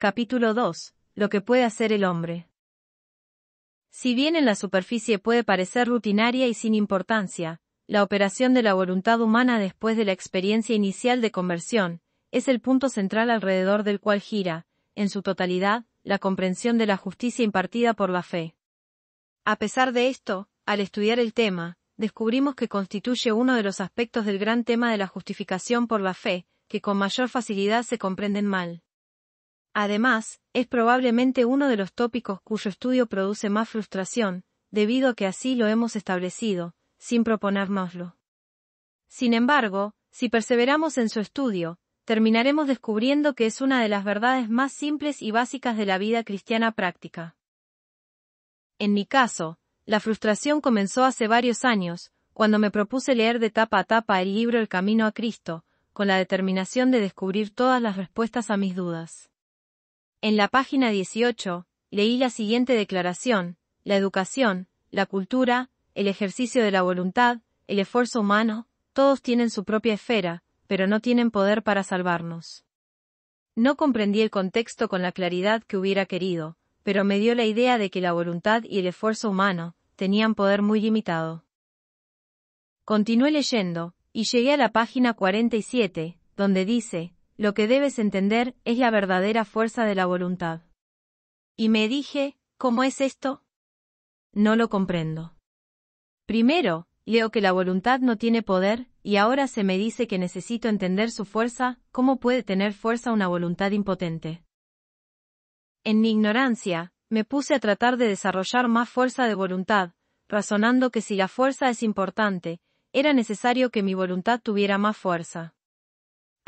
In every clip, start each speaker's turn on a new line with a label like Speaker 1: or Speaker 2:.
Speaker 1: Capítulo 2. Lo que puede hacer el hombre. Si bien en la superficie puede parecer rutinaria y sin importancia, la operación de la voluntad humana después de la experiencia inicial de conversión, es el punto central alrededor del cual gira, en su totalidad, la comprensión de la justicia impartida por la fe. A pesar de esto, al estudiar el tema, descubrimos que constituye uno de los aspectos del gran tema de la justificación por la fe, que con mayor facilidad se comprenden mal. Además, es probablemente uno de los tópicos cuyo estudio produce más frustración, debido a que así lo hemos establecido, sin proponernoslo. Sin embargo, si perseveramos en su estudio, terminaremos descubriendo que es una de las verdades más simples y básicas de la vida cristiana práctica. En mi caso, la frustración comenzó hace varios años, cuando me propuse leer de tapa a tapa el libro El Camino a Cristo, con la determinación de descubrir todas las respuestas a mis dudas. En la página 18, leí la siguiente declaración, la educación, la cultura, el ejercicio de la voluntad, el esfuerzo humano, todos tienen su propia esfera, pero no tienen poder para salvarnos. No comprendí el contexto con la claridad que hubiera querido, pero me dio la idea de que la voluntad y el esfuerzo humano tenían poder muy limitado. Continué leyendo, y llegué a la página 47, donde dice, lo que debes entender es la verdadera fuerza de la voluntad. Y me dije, ¿cómo es esto? No lo comprendo. Primero, leo que la voluntad no tiene poder, y ahora se me dice que necesito entender su fuerza, ¿cómo puede tener fuerza una voluntad impotente? En mi ignorancia, me puse a tratar de desarrollar más fuerza de voluntad, razonando que si la fuerza es importante, era necesario que mi voluntad tuviera más fuerza.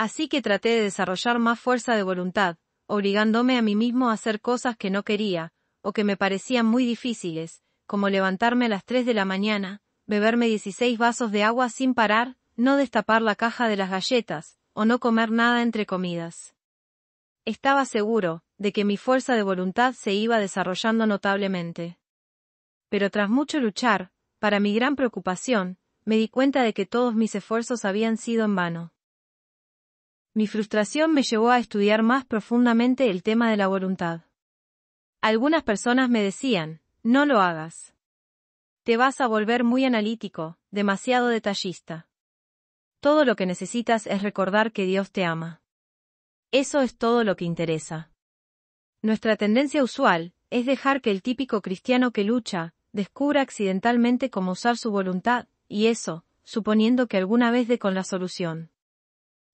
Speaker 1: Así que traté de desarrollar más fuerza de voluntad, obligándome a mí mismo a hacer cosas que no quería, o que me parecían muy difíciles, como levantarme a las 3 de la mañana, beberme 16 vasos de agua sin parar, no destapar la caja de las galletas, o no comer nada entre comidas. Estaba seguro, de que mi fuerza de voluntad se iba desarrollando notablemente. Pero tras mucho luchar, para mi gran preocupación, me di cuenta de que todos mis esfuerzos habían sido en vano. Mi frustración me llevó a estudiar más profundamente el tema de la voluntad. Algunas personas me decían, no lo hagas. Te vas a volver muy analítico, demasiado detallista. Todo lo que necesitas es recordar que Dios te ama. Eso es todo lo que interesa. Nuestra tendencia usual es dejar que el típico cristiano que lucha, descubra accidentalmente cómo usar su voluntad, y eso, suponiendo que alguna vez dé con la solución.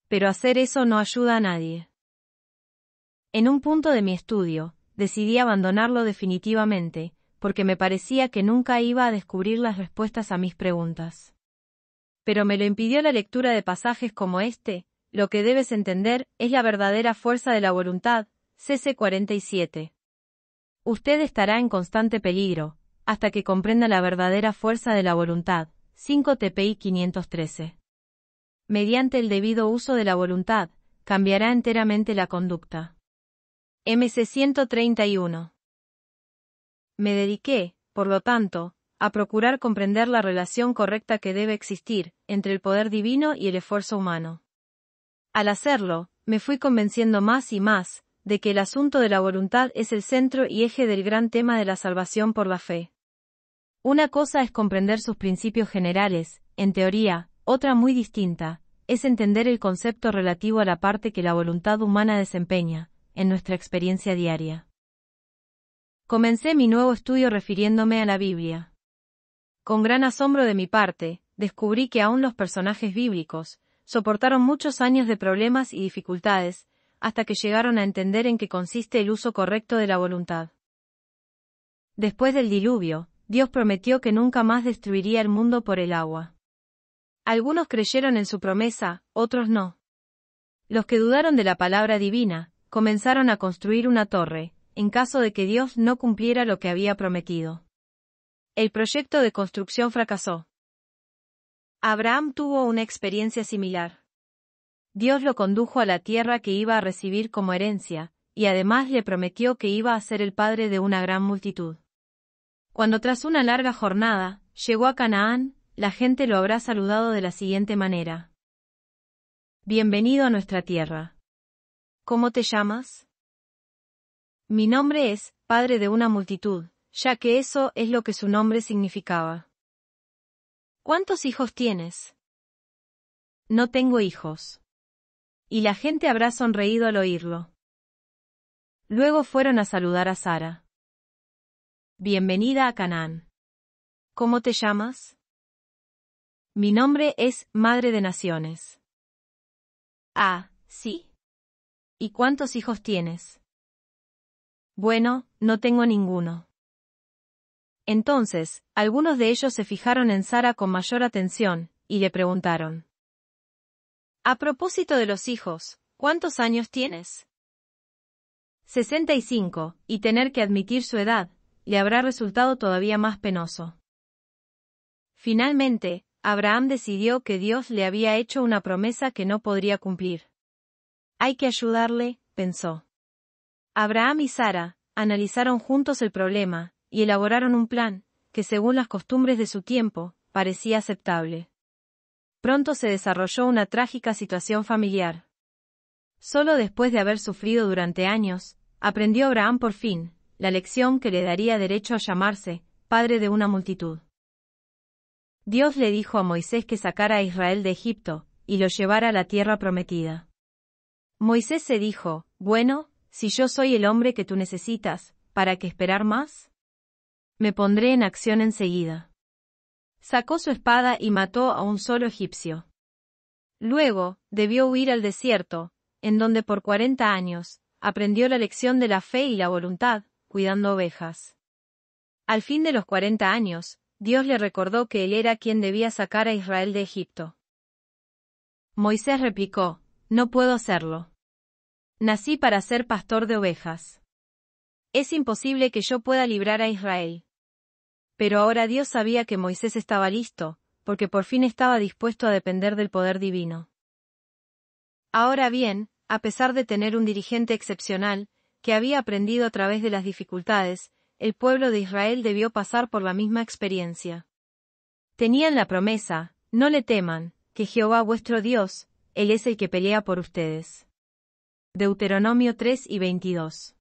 Speaker 1: Pero hacer eso no ayuda a nadie. En un punto de mi estudio, decidí abandonarlo definitivamente, porque me parecía que nunca iba a descubrir las respuestas a mis preguntas. Pero me lo impidió la lectura de pasajes como este, lo que debes entender es la verdadera fuerza de la voluntad, CC 47. Usted estará en constante peligro, hasta que comprenda la verdadera fuerza de la voluntad, 5 TPI 513 mediante el debido uso de la voluntad, cambiará enteramente la conducta. MC 131. Me dediqué, por lo tanto, a procurar comprender la relación correcta que debe existir entre el poder divino y el esfuerzo humano. Al hacerlo, me fui convenciendo más y más de que el asunto de la voluntad es el centro y eje del gran tema de la salvación por la fe. Una cosa es comprender sus principios generales, en teoría, otra muy distinta, es entender el concepto relativo a la parte que la voluntad humana desempeña, en nuestra experiencia diaria. Comencé mi nuevo estudio refiriéndome a la Biblia. Con gran asombro de mi parte, descubrí que aún los personajes bíblicos, soportaron muchos años de problemas y dificultades, hasta que llegaron a entender en qué consiste el uso correcto de la voluntad. Después del diluvio, Dios prometió que nunca más destruiría el mundo por el agua. Algunos creyeron en su promesa, otros no. Los que dudaron de la palabra divina, comenzaron a construir una torre, en caso de que Dios no cumpliera lo que había prometido. El proyecto de construcción fracasó. Abraham tuvo una experiencia similar. Dios lo condujo a la tierra que iba a recibir como herencia, y además le prometió que iba a ser el padre de una gran multitud. Cuando tras una larga jornada, llegó a Canaán, la gente lo habrá saludado de la siguiente manera. Bienvenido a nuestra tierra. ¿Cómo te llamas? Mi nombre es, Padre de una multitud, ya que eso es lo que su nombre significaba. ¿Cuántos hijos tienes? No tengo hijos. Y la gente habrá sonreído al oírlo. Luego fueron a saludar a Sara. Bienvenida a Canaán. ¿Cómo te llamas? Mi nombre es Madre de Naciones. Ah, sí. ¿Y cuántos hijos tienes? Bueno, no tengo ninguno. Entonces, algunos de ellos se fijaron en Sara con mayor atención, y le preguntaron. A propósito de los hijos, ¿cuántos años tienes? 65, y tener que admitir su edad, le habrá resultado todavía más penoso. Finalmente, Abraham decidió que Dios le había hecho una promesa que no podría cumplir. Hay que ayudarle, pensó. Abraham y Sara, analizaron juntos el problema, y elaboraron un plan, que según las costumbres de su tiempo, parecía aceptable. Pronto se desarrolló una trágica situación familiar. Solo después de haber sufrido durante años, aprendió Abraham por fin, la lección que le daría derecho a llamarse, padre de una multitud. Dios le dijo a Moisés que sacara a Israel de Egipto, y lo llevara a la tierra prometida. Moisés se dijo, bueno, si yo soy el hombre que tú necesitas, ¿para qué esperar más? Me pondré en acción enseguida. Sacó su espada y mató a un solo egipcio. Luego, debió huir al desierto, en donde por cuarenta años, aprendió la lección de la fe y la voluntad, cuidando ovejas. Al fin de los cuarenta años, Dios le recordó que él era quien debía sacar a Israel de Egipto. Moisés replicó, No puedo hacerlo. Nací para ser pastor de ovejas. Es imposible que yo pueda librar a Israel. Pero ahora Dios sabía que Moisés estaba listo, porque por fin estaba dispuesto a depender del poder divino. Ahora bien, a pesar de tener un dirigente excepcional, que había aprendido a través de las dificultades, el pueblo de Israel debió pasar por la misma experiencia. Tenían la promesa, no le teman, que Jehová vuestro Dios, Él es el que pelea por ustedes. Deuteronomio 3 y 22.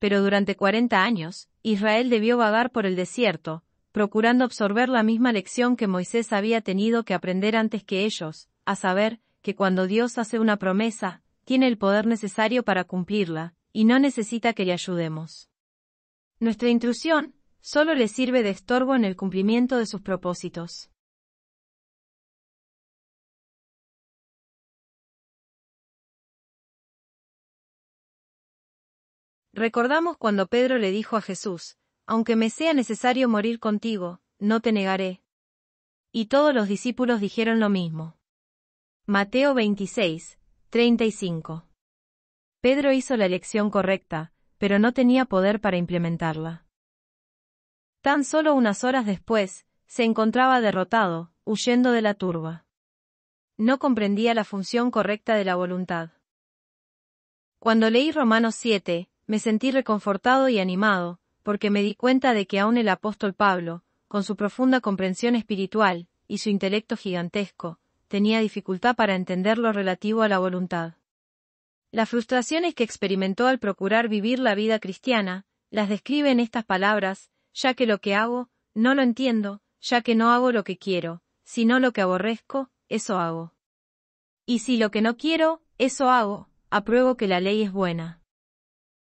Speaker 1: Pero durante cuarenta años, Israel debió vagar por el desierto, procurando absorber la misma lección que Moisés había tenido que aprender antes que ellos, a saber, que cuando Dios hace una promesa, tiene el poder necesario para cumplirla, y no necesita que le ayudemos. Nuestra intrusión solo le sirve de estorbo en el cumplimiento de sus propósitos. Recordamos cuando Pedro le dijo a Jesús, Aunque me sea necesario morir contigo, no te negaré. Y todos los discípulos dijeron lo mismo. Mateo 26, 35. Pedro hizo la elección correcta, pero no tenía poder para implementarla. Tan solo unas horas después, se encontraba derrotado, huyendo de la turba. No comprendía la función correcta de la voluntad. Cuando leí Romanos 7, me sentí reconfortado y animado, porque me di cuenta de que aún el apóstol Pablo, con su profunda comprensión espiritual y su intelecto gigantesco, tenía dificultad para entender lo relativo a la voluntad. Las frustraciones que experimentó al procurar vivir la vida cristiana, las describe en estas palabras, ya que lo que hago, no lo entiendo, ya que no hago lo que quiero, sino lo que aborrezco, eso hago. Y si lo que no quiero, eso hago, apruebo que la ley es buena.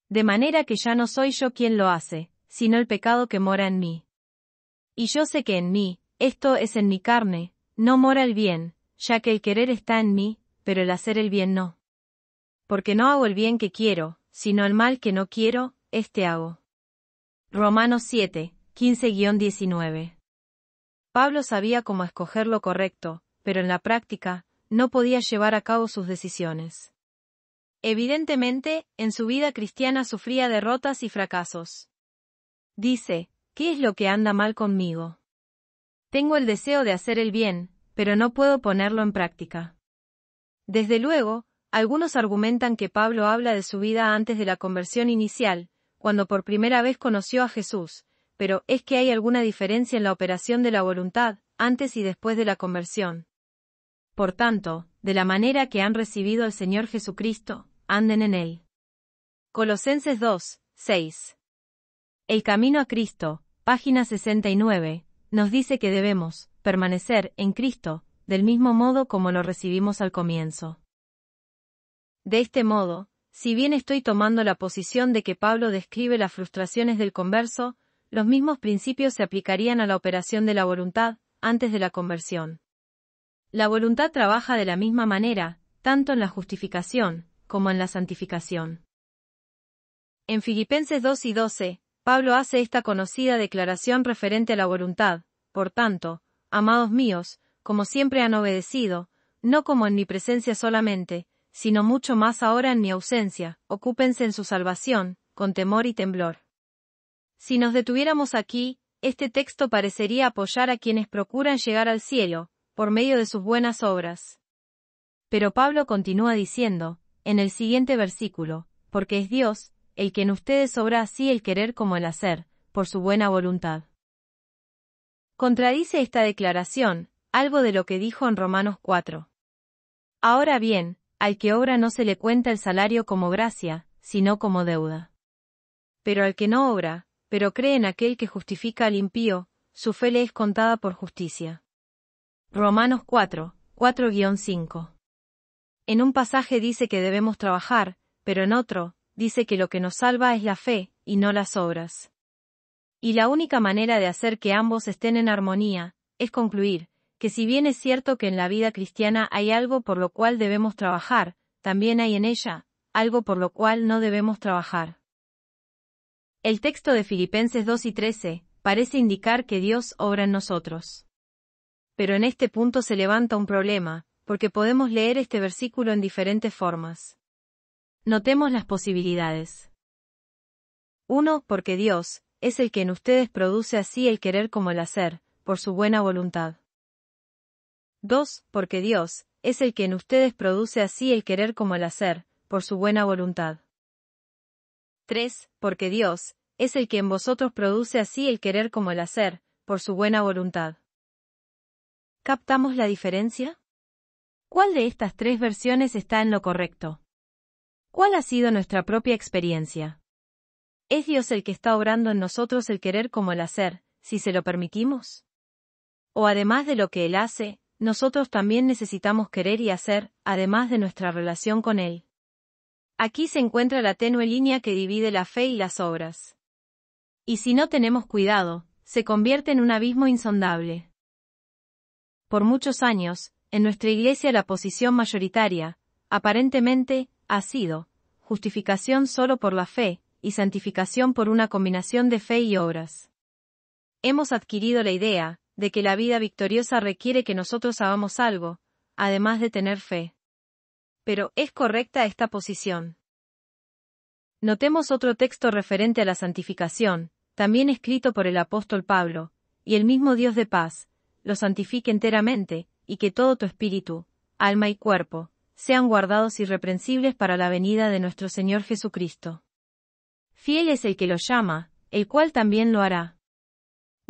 Speaker 1: De manera que ya no soy yo quien lo hace, sino el pecado que mora en mí. Y yo sé que en mí, esto es en mi carne, no mora el bien, ya que el querer está en mí, pero el hacer el bien no porque no hago el bien que quiero, sino el mal que no quiero, este hago. Romanos 7, 15-19. Pablo sabía cómo escoger lo correcto, pero en la práctica, no podía llevar a cabo sus decisiones. Evidentemente, en su vida cristiana sufría derrotas y fracasos. Dice, ¿qué es lo que anda mal conmigo? Tengo el deseo de hacer el bien, pero no puedo ponerlo en práctica. Desde luego, algunos argumentan que Pablo habla de su vida antes de la conversión inicial, cuando por primera vez conoció a Jesús, pero es que hay alguna diferencia en la operación de la voluntad, antes y después de la conversión. Por tanto, de la manera que han recibido al Señor Jesucristo, anden en Él. Colosenses 2, El camino a Cristo, página 69, nos dice que debemos permanecer en Cristo, del mismo modo como lo recibimos al comienzo. De este modo, si bien estoy tomando la posición de que Pablo describe las frustraciones del converso, los mismos principios se aplicarían a la operación de la voluntad, antes de la conversión. La voluntad trabaja de la misma manera, tanto en la justificación, como en la santificación. En Filipenses 2 y 12, Pablo hace esta conocida declaración referente a la voluntad, por tanto, amados míos, como siempre han obedecido, no como en mi presencia solamente, sino mucho más ahora en mi ausencia, ocúpense en su salvación, con temor y temblor. Si nos detuviéramos aquí, este texto parecería apoyar a quienes procuran llegar al cielo, por medio de sus buenas obras. Pero Pablo continúa diciendo, en el siguiente versículo, porque es Dios, el que en ustedes obra así el querer como el hacer, por su buena voluntad. Contradice esta declaración, algo de lo que dijo en Romanos 4. Ahora bien, al que obra no se le cuenta el salario como gracia, sino como deuda. Pero al que no obra, pero cree en aquel que justifica al impío, su fe le es contada por justicia. Romanos 4, 4-5. En un pasaje dice que debemos trabajar, pero en otro, dice que lo que nos salva es la fe, y no las obras. Y la única manera de hacer que ambos estén en armonía, es concluir, que si bien es cierto que en la vida cristiana hay algo por lo cual debemos trabajar, también hay en ella algo por lo cual no debemos trabajar. El texto de Filipenses 2 y 13 parece indicar que Dios obra en nosotros. Pero en este punto se levanta un problema, porque podemos leer este versículo en diferentes formas. Notemos las posibilidades. 1. Porque Dios, es el que en ustedes produce así el querer como el hacer, por su buena voluntad. 2. Porque Dios, es el que en ustedes produce así el querer como el hacer, por su buena voluntad. 3. Porque Dios, es el que en vosotros produce así el querer como el hacer, por su buena voluntad. ¿Captamos la diferencia? ¿Cuál de estas tres versiones está en lo correcto? ¿Cuál ha sido nuestra propia experiencia? ¿Es Dios el que está obrando en nosotros el querer como el hacer, si se lo permitimos? ¿O además de lo que Él hace, nosotros también necesitamos querer y hacer, además de nuestra relación con Él. Aquí se encuentra la tenue línea que divide la fe y las obras. Y si no tenemos cuidado, se convierte en un abismo insondable. Por muchos años, en nuestra Iglesia la posición mayoritaria, aparentemente, ha sido, justificación solo por la fe, y santificación por una combinación de fe y obras. Hemos adquirido la idea, de que la vida victoriosa requiere que nosotros hagamos algo, además de tener fe. Pero, ¿es correcta esta posición? Notemos otro texto referente a la santificación, también escrito por el apóstol Pablo, y el mismo Dios de paz, lo santifique enteramente, y que todo tu espíritu, alma y cuerpo, sean guardados irreprensibles para la venida de nuestro Señor Jesucristo. Fiel es el que lo llama, el cual también lo hará.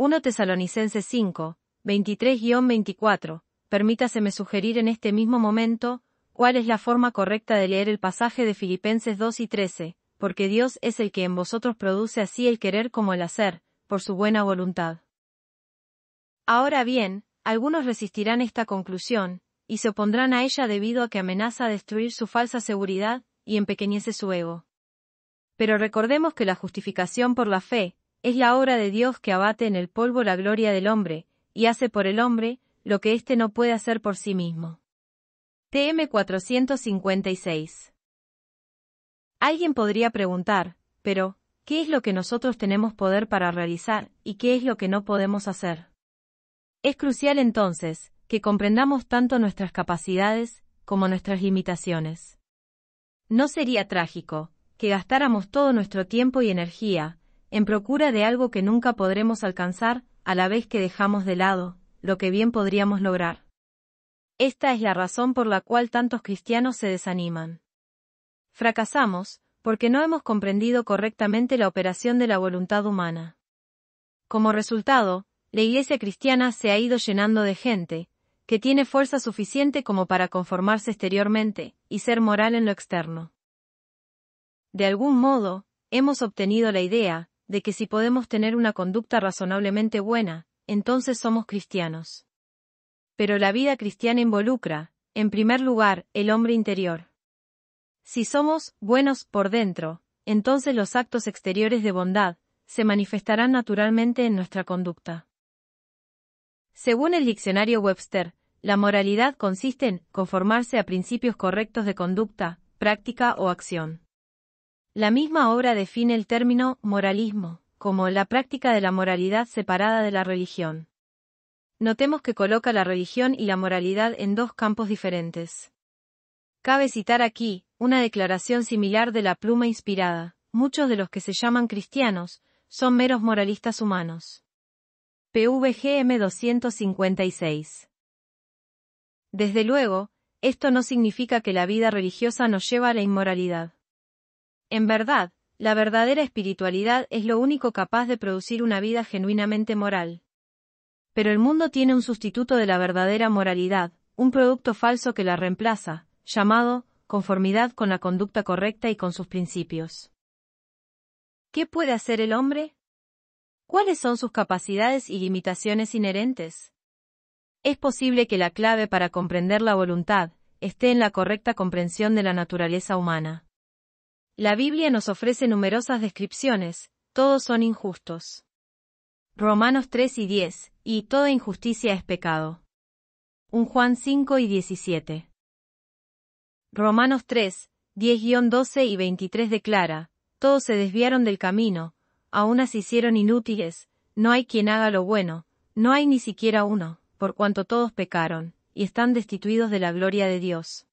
Speaker 1: 1 Tesalonicenses 5, 23-24, permítaseme sugerir en este mismo momento cuál es la forma correcta de leer el pasaje de Filipenses 2 y 13, porque Dios es el que en vosotros produce así el querer como el hacer, por su buena voluntad. Ahora bien, algunos resistirán esta conclusión, y se opondrán a ella debido a que amenaza destruir su falsa seguridad, y empequeñece su ego. Pero recordemos que la justificación por la fe, es la obra de Dios que abate en el polvo la gloria del hombre, y hace por el hombre lo que éste no puede hacer por sí mismo. TM 456. Alguien podría preguntar, pero, ¿qué es lo que nosotros tenemos poder para realizar y qué es lo que no podemos hacer? Es crucial entonces, que comprendamos tanto nuestras capacidades como nuestras limitaciones. No sería trágico, que gastáramos todo nuestro tiempo y energía, en procura de algo que nunca podremos alcanzar, a la vez que dejamos de lado, lo que bien podríamos lograr. Esta es la razón por la cual tantos cristianos se desaniman. Fracasamos, porque no hemos comprendido correctamente la operación de la voluntad humana. Como resultado, la iglesia cristiana se ha ido llenando de gente, que tiene fuerza suficiente como para conformarse exteriormente, y ser moral en lo externo. De algún modo, hemos obtenido la idea, de que si podemos tener una conducta razonablemente buena, entonces somos cristianos. Pero la vida cristiana involucra, en primer lugar, el hombre interior. Si somos buenos por dentro, entonces los actos exteriores de bondad se manifestarán naturalmente en nuestra conducta. Según el diccionario Webster, la moralidad consiste en conformarse a principios correctos de conducta, práctica o acción. La misma obra define el término moralismo como la práctica de la moralidad separada de la religión. Notemos que coloca la religión y la moralidad en dos campos diferentes. Cabe citar aquí una declaración similar de la pluma inspirada. Muchos de los que se llaman cristianos son meros moralistas humanos. PVGM 256. Desde luego, esto no significa que la vida religiosa nos lleva a la inmoralidad. En verdad, la verdadera espiritualidad es lo único capaz de producir una vida genuinamente moral. Pero el mundo tiene un sustituto de la verdadera moralidad, un producto falso que la reemplaza, llamado conformidad con la conducta correcta y con sus principios. ¿Qué puede hacer el hombre? ¿Cuáles son sus capacidades y limitaciones inherentes? Es posible que la clave para comprender la voluntad esté en la correcta comprensión de la naturaleza humana. La Biblia nos ofrece numerosas descripciones, todos son injustos. Romanos 3 y 10, y toda injusticia es pecado. 1 Juan 5 y 17. Romanos 3, 10-12 y 23 declara, todos se desviaron del camino, aún así hicieron inútiles, no hay quien haga lo bueno, no hay ni siquiera uno, por cuanto todos pecaron, y están destituidos de la gloria de Dios.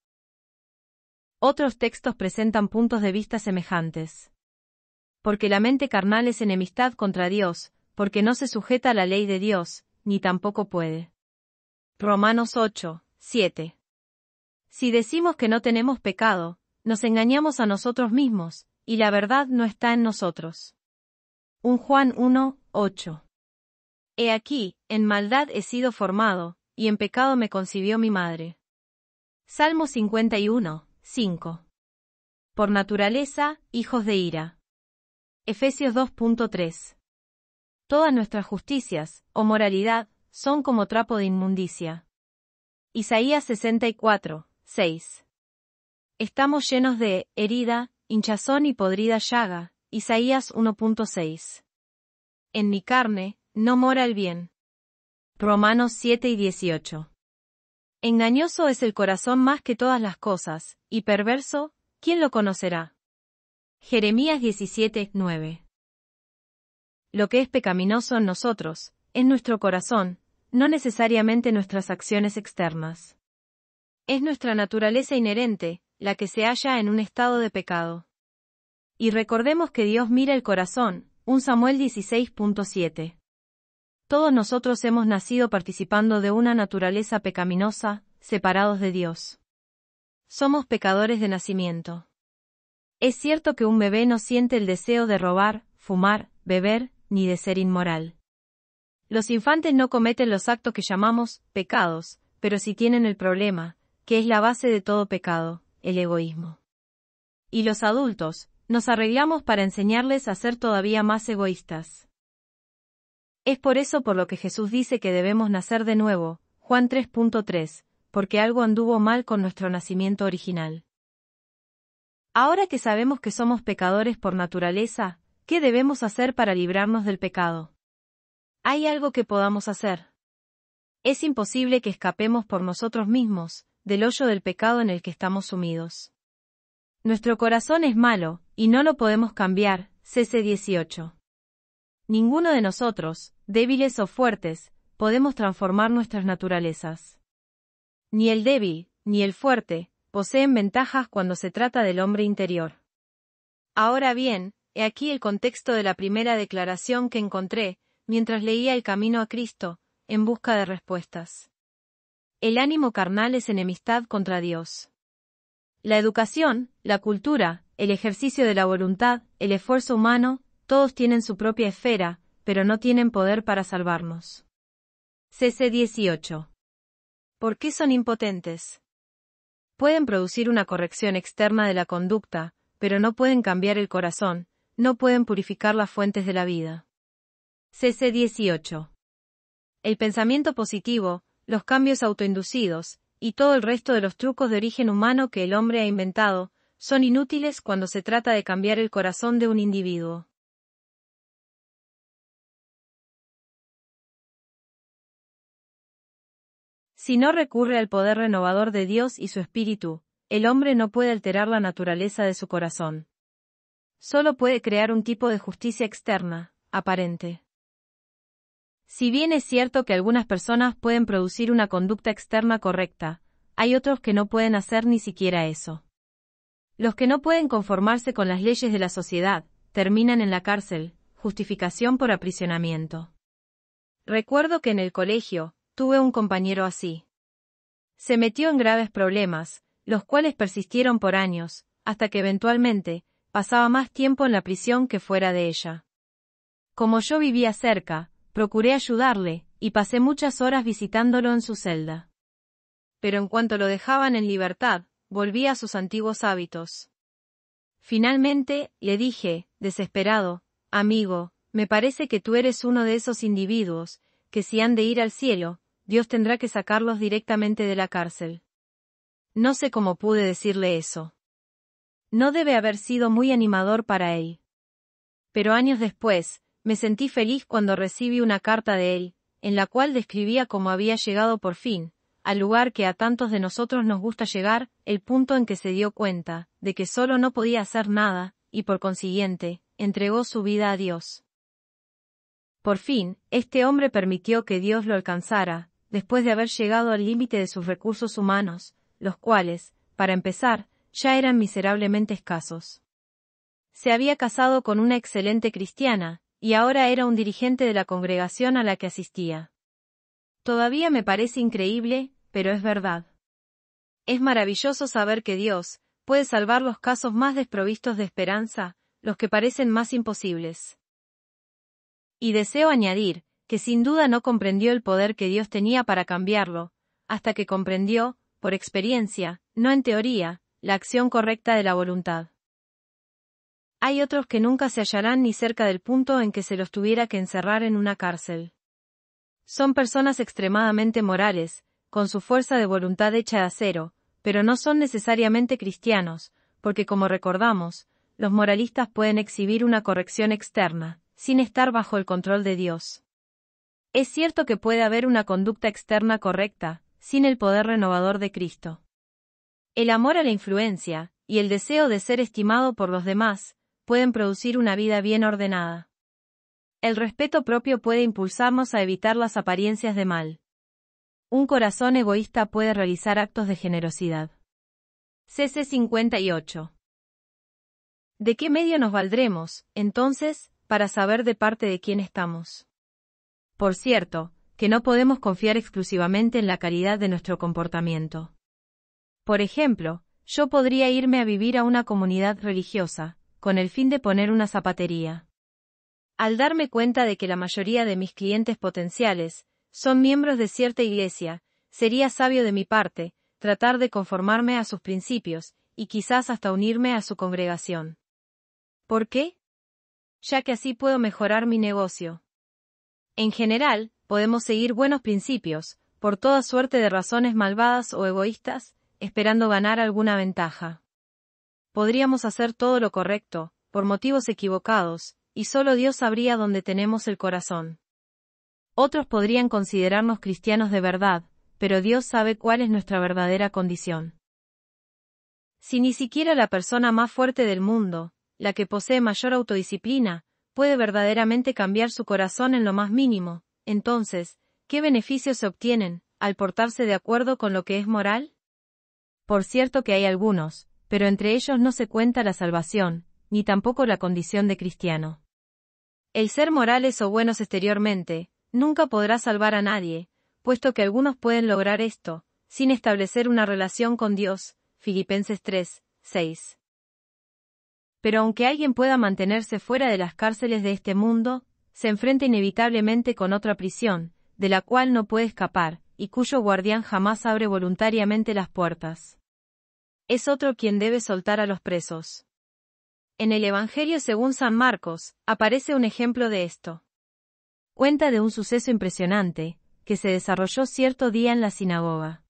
Speaker 1: Otros textos presentan puntos de vista semejantes. Porque la mente carnal es enemistad contra Dios, porque no se sujeta a la ley de Dios, ni tampoco puede. Romanos 8, 7. Si decimos que no tenemos pecado, nos engañamos a nosotros mismos, y la verdad no está en nosotros. Un Juan 1, He aquí, en maldad he sido formado, y en pecado me concibió mi madre. Salmo 51, 5. Por naturaleza, hijos de ira. Efesios 2.3. Todas nuestras justicias, o moralidad, son como trapo de inmundicia. Isaías 64.6. Estamos llenos de herida, hinchazón y podrida llaga. Isaías 1.6. En mi carne, no mora el bien. Romanos 7 y 18. Engañoso es el corazón más que todas las cosas, y perverso, ¿quién lo conocerá? Jeremías 17, 9. Lo que es pecaminoso en nosotros, es nuestro corazón, no necesariamente nuestras acciones externas. Es nuestra naturaleza inherente, la que se halla en un estado de pecado. Y recordemos que Dios mira el corazón, 1 Samuel 16.7. Todos nosotros hemos nacido participando de una naturaleza pecaminosa, separados de Dios. Somos pecadores de nacimiento. Es cierto que un bebé no siente el deseo de robar, fumar, beber, ni de ser inmoral. Los infantes no cometen los actos que llamamos pecados, pero sí tienen el problema, que es la base de todo pecado, el egoísmo. Y los adultos, nos arreglamos para enseñarles a ser todavía más egoístas. Es por eso por lo que Jesús dice que debemos nacer de nuevo, Juan 3.3, porque algo anduvo mal con nuestro nacimiento original. Ahora que sabemos que somos pecadores por naturaleza, ¿qué debemos hacer para librarnos del pecado? ¿Hay algo que podamos hacer? Es imposible que escapemos por nosotros mismos, del hoyo del pecado en el que estamos sumidos. Nuestro corazón es malo, y no lo podemos cambiar, CC18. Ninguno de nosotros, débiles o fuertes, podemos transformar nuestras naturalezas. Ni el débil, ni el fuerte, poseen ventajas cuando se trata del hombre interior. Ahora bien, he aquí el contexto de la primera declaración que encontré, mientras leía El Camino a Cristo, en busca de respuestas. El ánimo carnal es enemistad contra Dios. La educación, la cultura, el ejercicio de la voluntad, el esfuerzo humano, todos tienen su propia esfera, pero no tienen poder para salvarnos. CC 18. ¿Por qué son impotentes? Pueden producir una corrección externa de la conducta, pero no pueden cambiar el corazón, no pueden purificar las fuentes de la vida. CC 18. El pensamiento positivo, los cambios autoinducidos, y todo el resto de los trucos de origen humano que el hombre ha inventado, son inútiles cuando se trata de cambiar el corazón de un individuo. Si no recurre al poder renovador de Dios y su espíritu, el hombre no puede alterar la naturaleza de su corazón. Solo puede crear un tipo de justicia externa, aparente. Si bien es cierto que algunas personas pueden producir una conducta externa correcta, hay otros que no pueden hacer ni siquiera eso. Los que no pueden conformarse con las leyes de la sociedad, terminan en la cárcel, justificación por aprisionamiento. Recuerdo que en el colegio, tuve un compañero así. Se metió en graves problemas, los cuales persistieron por años, hasta que eventualmente, pasaba más tiempo en la prisión que fuera de ella. Como yo vivía cerca, procuré ayudarle, y pasé muchas horas visitándolo en su celda. Pero en cuanto lo dejaban en libertad, volví a sus antiguos hábitos. Finalmente, le dije, desesperado, amigo, me parece que tú eres uno de esos individuos, que si han de ir al cielo, Dios tendrá que sacarlos directamente de la cárcel. No sé cómo pude decirle eso. No debe haber sido muy animador para él. Pero años después, me sentí feliz cuando recibí una carta de él, en la cual describía cómo había llegado por fin, al lugar que a tantos de nosotros nos gusta llegar, el punto en que se dio cuenta, de que solo no podía hacer nada, y por consiguiente, entregó su vida a Dios. Por fin, este hombre permitió que Dios lo alcanzara, después de haber llegado al límite de sus recursos humanos, los cuales, para empezar, ya eran miserablemente escasos. Se había casado con una excelente cristiana, y ahora era un dirigente de la congregación a la que asistía. Todavía me parece increíble, pero es verdad. Es maravilloso saber que Dios puede salvar los casos más desprovistos de esperanza, los que parecen más imposibles. Y deseo añadir, que sin duda no comprendió el poder que Dios tenía para cambiarlo, hasta que comprendió, por experiencia, no en teoría, la acción correcta de la voluntad. Hay otros que nunca se hallarán ni cerca del punto en que se los tuviera que encerrar en una cárcel. Son personas extremadamente morales, con su fuerza de voluntad hecha de acero, pero no son necesariamente cristianos, porque como recordamos, los moralistas pueden exhibir una corrección externa, sin estar bajo el control de Dios. Es cierto que puede haber una conducta externa correcta, sin el poder renovador de Cristo. El amor a la influencia, y el deseo de ser estimado por los demás, pueden producir una vida bien ordenada. El respeto propio puede impulsarnos a evitar las apariencias de mal. Un corazón egoísta puede realizar actos de generosidad. CC 58. ¿De qué medio nos valdremos, entonces, para saber de parte de quién estamos? Por cierto, que no podemos confiar exclusivamente en la caridad de nuestro comportamiento. Por ejemplo, yo podría irme a vivir a una comunidad religiosa, con el fin de poner una zapatería. Al darme cuenta de que la mayoría de mis clientes potenciales son miembros de cierta iglesia, sería sabio de mi parte, tratar de conformarme a sus principios, y quizás hasta unirme a su congregación. ¿Por qué? Ya que así puedo mejorar mi negocio. En general, podemos seguir buenos principios, por toda suerte de razones malvadas o egoístas, esperando ganar alguna ventaja. Podríamos hacer todo lo correcto, por motivos equivocados, y solo Dios sabría dónde tenemos el corazón. Otros podrían considerarnos cristianos de verdad, pero Dios sabe cuál es nuestra verdadera condición. Si ni siquiera la persona más fuerte del mundo, la que posee mayor autodisciplina, puede verdaderamente cambiar su corazón en lo más mínimo, entonces, ¿qué beneficios se obtienen, al portarse de acuerdo con lo que es moral? Por cierto que hay algunos, pero entre ellos no se cuenta la salvación, ni tampoco la condición de cristiano. El ser morales o buenos exteriormente, nunca podrá salvar a nadie, puesto que algunos pueden lograr esto, sin establecer una relación con Dios. Filipenses 3, pero aunque alguien pueda mantenerse fuera de las cárceles de este mundo, se enfrenta inevitablemente con otra prisión, de la cual no puede escapar, y cuyo guardián jamás abre voluntariamente las puertas. Es otro quien debe soltar a los presos. En el Evangelio según San Marcos, aparece un ejemplo de esto. Cuenta de un suceso impresionante, que se desarrolló cierto día en la sinagoga.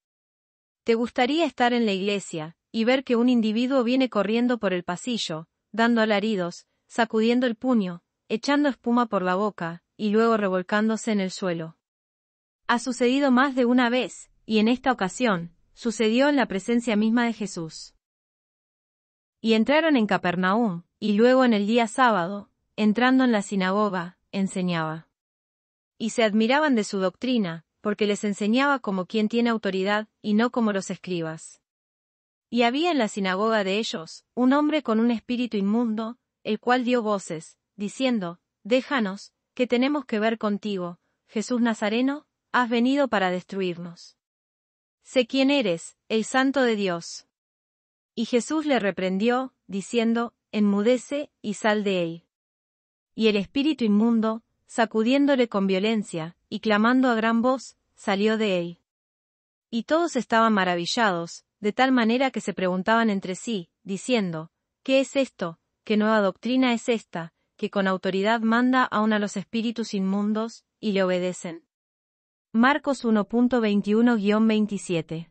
Speaker 1: ¿Te gustaría estar en la iglesia, y ver que un individuo viene corriendo por el pasillo, dando alaridos, sacudiendo el puño, echando espuma por la boca, y luego revolcándose en el suelo. Ha sucedido más de una vez, y en esta ocasión, sucedió en la presencia misma de Jesús. Y entraron en Capernaum, y luego en el día sábado, entrando en la sinagoga, enseñaba. Y se admiraban de su doctrina, porque les enseñaba como quien tiene autoridad, y no como los escribas. Y había en la sinagoga de ellos, un hombre con un espíritu inmundo, el cual dio voces, diciendo, Déjanos, que tenemos que ver contigo, Jesús Nazareno, has venido para destruirnos. Sé quién eres, el santo de Dios. Y Jesús le reprendió, diciendo, Enmudece, y sal de él. Y el espíritu inmundo, sacudiéndole con violencia, y clamando a gran voz, salió de él. Y todos estaban maravillados, de tal manera que se preguntaban entre sí, diciendo, ¿qué es esto? ¿Qué nueva doctrina es esta, que con autoridad manda aún a los espíritus inmundos, y le obedecen? Marcos 1.21-27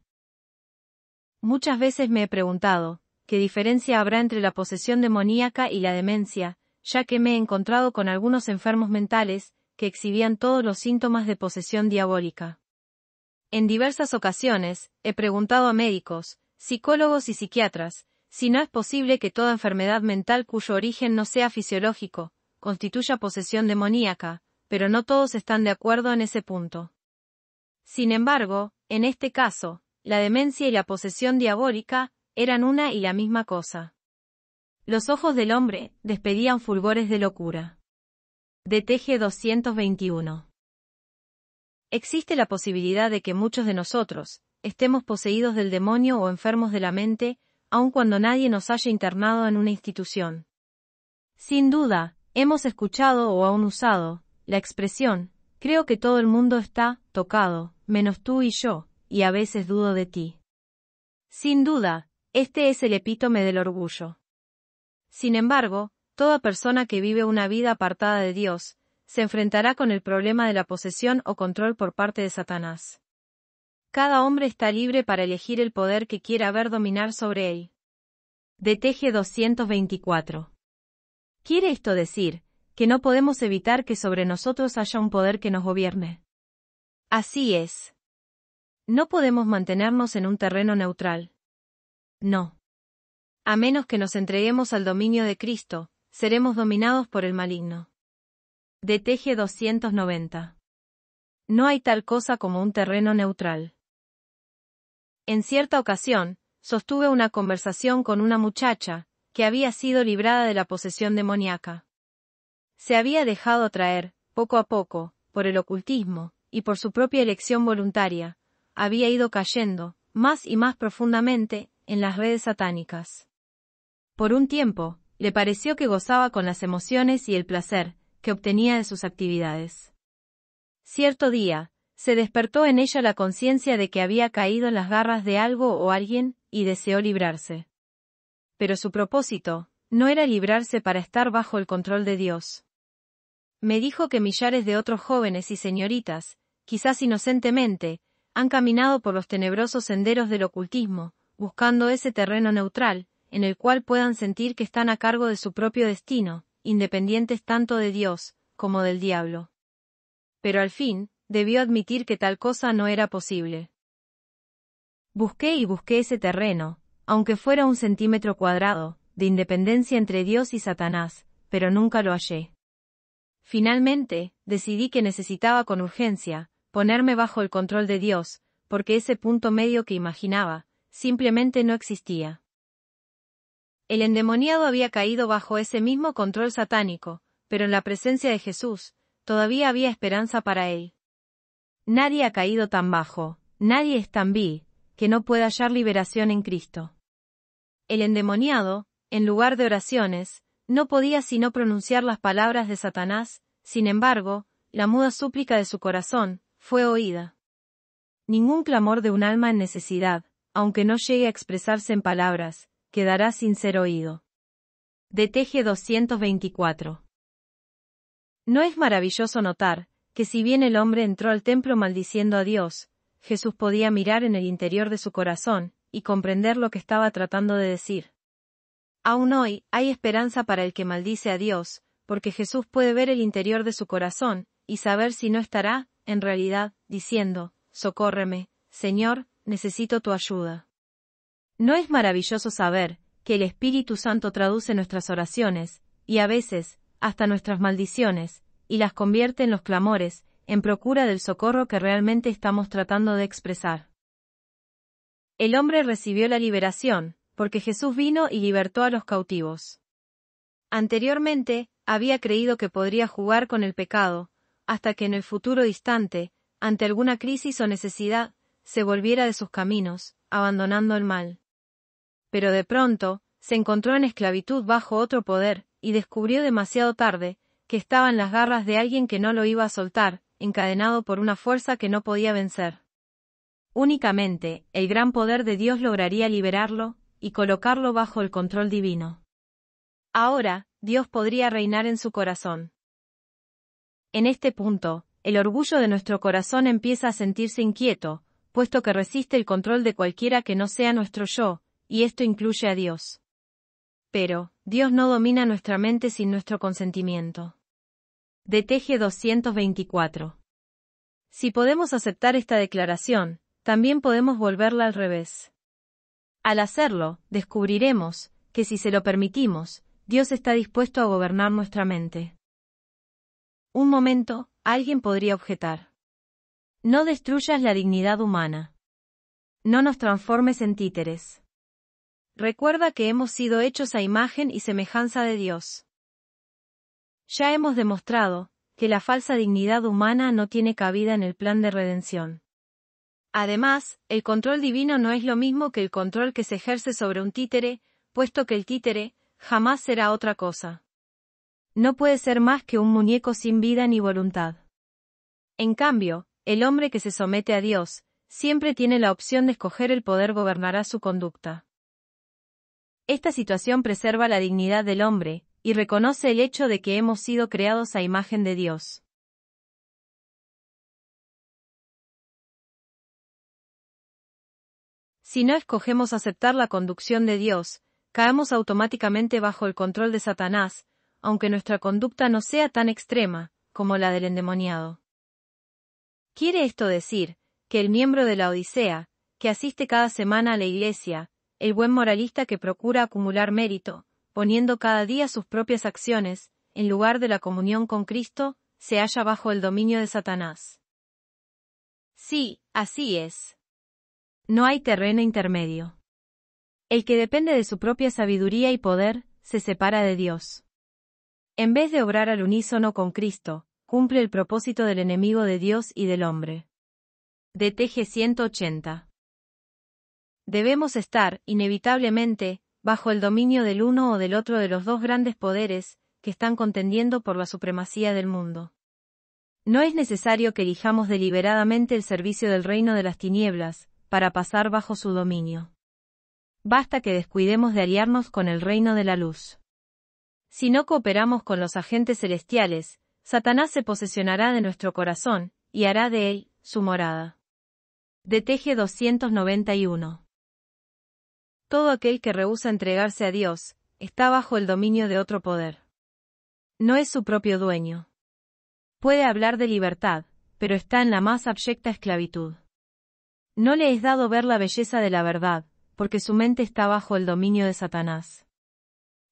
Speaker 1: Muchas veces me he preguntado, ¿qué diferencia habrá entre la posesión demoníaca y la demencia, ya que me he encontrado con algunos enfermos mentales, que exhibían todos los síntomas de posesión diabólica? En diversas ocasiones, he preguntado a médicos, psicólogos y psiquiatras, si no es posible que toda enfermedad mental cuyo origen no sea fisiológico, constituya posesión demoníaca, pero no todos están de acuerdo en ese punto. Sin embargo, en este caso, la demencia y la posesión diabólica eran una y la misma cosa. Los ojos del hombre despedían fulgores de locura. DTG 221. Existe la posibilidad de que muchos de nosotros estemos poseídos del demonio o enfermos de la mente, aun cuando nadie nos haya internado en una institución. Sin duda, hemos escuchado o aún usado la expresión, creo que todo el mundo está tocado, menos tú y yo, y a veces dudo de ti. Sin duda, este es el epítome del orgullo. Sin embargo, toda persona que vive una vida apartada de Dios, se enfrentará con el problema de la posesión o control por parte de Satanás. Cada hombre está libre para elegir el poder que quiera ver dominar sobre él. DTG 224. ¿Quiere esto decir que no podemos evitar que sobre nosotros haya un poder que nos gobierne? Así es. No podemos mantenernos en un terreno neutral. No. A menos que nos entreguemos al dominio de Cristo, seremos dominados por el maligno de TG 290. No hay tal cosa como un terreno neutral. En cierta ocasión, sostuve una conversación con una muchacha, que había sido librada de la posesión demoníaca. Se había dejado atraer, poco a poco, por el ocultismo, y por su propia elección voluntaria, había ido cayendo, más y más profundamente, en las redes satánicas. Por un tiempo, le pareció que gozaba con las emociones y el placer, que obtenía de sus actividades. Cierto día, se despertó en ella la conciencia de que había caído en las garras de algo o alguien, y deseó librarse. Pero su propósito, no era librarse para estar bajo el control de Dios. Me dijo que millares de otros jóvenes y señoritas, quizás inocentemente, han caminado por los tenebrosos senderos del ocultismo, buscando ese terreno neutral, en el cual puedan sentir que están a cargo de su propio destino, independientes tanto de Dios, como del diablo. Pero al fin, debió admitir que tal cosa no era posible. Busqué y busqué ese terreno, aunque fuera un centímetro cuadrado, de independencia entre Dios y Satanás, pero nunca lo hallé. Finalmente, decidí que necesitaba con urgencia, ponerme bajo el control de Dios, porque ese punto medio que imaginaba, simplemente no existía. El endemoniado había caído bajo ese mismo control satánico, pero en la presencia de Jesús, todavía había esperanza para él. Nadie ha caído tan bajo, nadie es tan vi que no pueda hallar liberación en Cristo. El endemoniado, en lugar de oraciones, no podía sino pronunciar las palabras de Satanás, sin embargo, la muda súplica de su corazón, fue oída. Ningún clamor de un alma en necesidad, aunque no llegue a expresarse en palabras, quedará sin ser oído. DTG 224. ¿No es maravilloso notar que si bien el hombre entró al templo maldiciendo a Dios, Jesús podía mirar en el interior de su corazón y comprender lo que estaba tratando de decir? Aún hoy hay esperanza para el que maldice a Dios, porque Jesús puede ver el interior de su corazón y saber si no estará, en realidad, diciendo, Socórreme, Señor, necesito tu ayuda. ¿No es maravilloso saber que el Espíritu Santo traduce nuestras oraciones, y a veces, hasta nuestras maldiciones, y las convierte en los clamores, en procura del socorro que realmente estamos tratando de expresar? El hombre recibió la liberación, porque Jesús vino y libertó a los cautivos. Anteriormente, había creído que podría jugar con el pecado, hasta que en el futuro distante, ante alguna crisis o necesidad, se volviera de sus caminos, abandonando el mal pero de pronto, se encontró en esclavitud bajo otro poder, y descubrió demasiado tarde, que estaba en las garras de alguien que no lo iba a soltar, encadenado por una fuerza que no podía vencer. Únicamente, el gran poder de Dios lograría liberarlo, y colocarlo bajo el control divino. Ahora, Dios podría reinar en su corazón. En este punto, el orgullo de nuestro corazón empieza a sentirse inquieto, puesto que resiste el control de cualquiera que no sea nuestro yo, y esto incluye a Dios. Pero, Dios no domina nuestra mente sin nuestro consentimiento. DTG 224. Si podemos aceptar esta declaración, también podemos volverla al revés. Al hacerlo, descubriremos que si se lo permitimos, Dios está dispuesto a gobernar nuestra mente. Un momento, alguien podría objetar. No destruyas la dignidad humana. No nos transformes en títeres. Recuerda que hemos sido hechos a imagen y semejanza de Dios. Ya hemos demostrado que la falsa dignidad humana no tiene cabida en el plan de redención. Además, el control divino no es lo mismo que el control que se ejerce sobre un títere, puesto que el títere jamás será otra cosa. No puede ser más que un muñeco sin vida ni voluntad. En cambio, el hombre que se somete a Dios, siempre tiene la opción de escoger el poder gobernará su conducta. Esta situación preserva la dignidad del hombre, y reconoce el hecho de que hemos sido creados a imagen de Dios. Si no escogemos aceptar la conducción de Dios, caemos automáticamente bajo el control de Satanás, aunque nuestra conducta no sea tan extrema como la del endemoniado. ¿Quiere esto decir que el miembro de la Odisea, que asiste cada semana a la iglesia, el buen moralista que procura acumular mérito, poniendo cada día sus propias acciones, en lugar de la comunión con Cristo, se halla bajo el dominio de Satanás. Sí, así es. No hay terreno intermedio. El que depende de su propia sabiduría y poder, se separa de Dios. En vez de obrar al unísono con Cristo, cumple el propósito del enemigo de Dios y del hombre. DTG 180 Debemos estar, inevitablemente, bajo el dominio del uno o del otro de los dos grandes poderes, que están contendiendo por la supremacía del mundo. No es necesario que elijamos deliberadamente el servicio del reino de las tinieblas, para pasar bajo su dominio. Basta que descuidemos de aliarnos con el reino de la luz. Si no cooperamos con los agentes celestiales, Satanás se posesionará de nuestro corazón, y hará de él, su morada. DTG 291 todo aquel que rehúsa entregarse a Dios, está bajo el dominio de otro poder. No es su propio dueño. Puede hablar de libertad, pero está en la más abyecta esclavitud. No le es dado ver la belleza de la verdad, porque su mente está bajo el dominio de Satanás.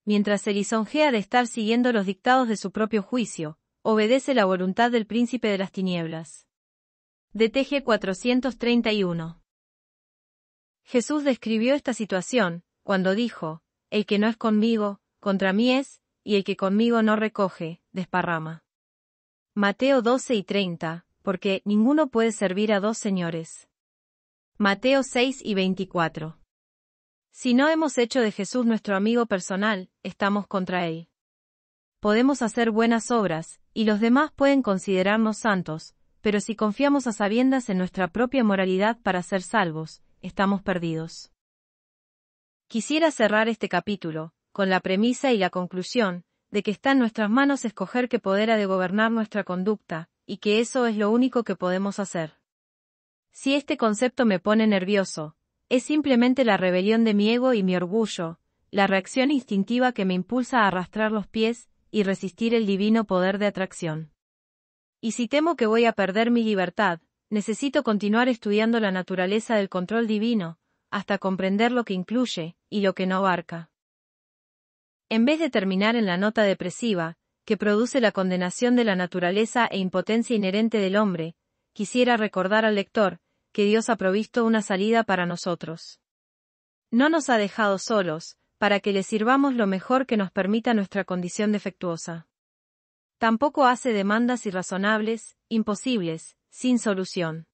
Speaker 1: Mientras se lisonjea de estar siguiendo los dictados de su propio juicio, obedece la voluntad del príncipe de las tinieblas. DTG 431 Jesús describió esta situación, cuando dijo, El que no es conmigo, contra mí es, y el que conmigo no recoge, desparrama. Mateo 12 y 30, porque ninguno puede servir a dos señores. Mateo 6 y 24. Si no hemos hecho de Jesús nuestro amigo personal, estamos contra Él. Podemos hacer buenas obras, y los demás pueden considerarnos santos, pero si confiamos a sabiendas en nuestra propia moralidad para ser salvos, estamos perdidos. Quisiera cerrar este capítulo, con la premisa y la conclusión, de que está en nuestras manos escoger qué poder ha de gobernar nuestra conducta, y que eso es lo único que podemos hacer. Si este concepto me pone nervioso, es simplemente la rebelión de mi ego y mi orgullo, la reacción instintiva que me impulsa a arrastrar los pies y resistir el divino poder de atracción. Y si temo que voy a perder mi libertad, Necesito continuar estudiando la naturaleza del control divino, hasta comprender lo que incluye y lo que no abarca. En vez de terminar en la nota depresiva, que produce la condenación de la naturaleza e impotencia inherente del hombre, quisiera recordar al lector que Dios ha provisto una salida para nosotros. No nos ha dejado solos, para que le sirvamos lo mejor que nos permita nuestra condición defectuosa. Tampoco hace demandas irrazonables, imposibles, sin solución.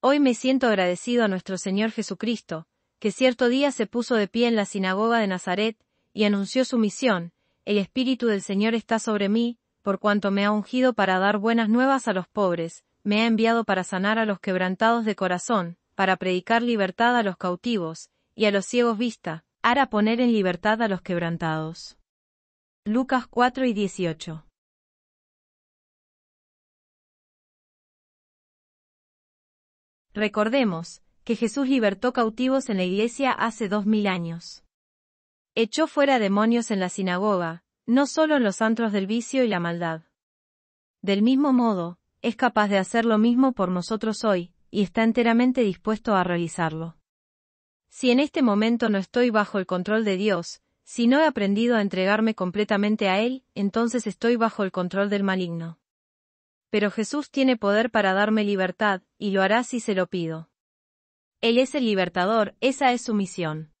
Speaker 1: Hoy me siento agradecido a nuestro Señor Jesucristo, que cierto día se puso de pie en la sinagoga de Nazaret, y anunció su misión, El Espíritu del Señor está sobre mí, por cuanto me ha ungido para dar buenas nuevas a los pobres, me ha enviado para sanar a los quebrantados de corazón, para predicar libertad a los cautivos, y a los ciegos vista, hará poner en libertad a los quebrantados. Lucas 4 y 18 Recordemos, que Jesús libertó cautivos en la iglesia hace dos mil años. Echó fuera demonios en la sinagoga, no solo en los antros del vicio y la maldad. Del mismo modo, es capaz de hacer lo mismo por nosotros hoy, y está enteramente dispuesto a realizarlo. Si en este momento no estoy bajo el control de Dios, si no he aprendido a entregarme completamente a Él, entonces estoy bajo el control del maligno. Pero Jesús tiene poder para darme libertad, y lo hará si se lo pido. Él es el libertador, esa es su misión.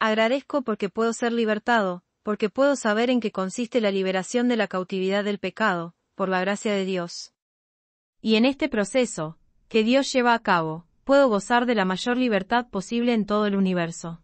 Speaker 1: Agradezco porque puedo ser libertado, porque puedo saber en qué consiste la liberación de la cautividad del pecado, por la gracia de Dios. Y en este proceso, que Dios lleva a cabo, puedo gozar de la mayor libertad posible en todo el universo.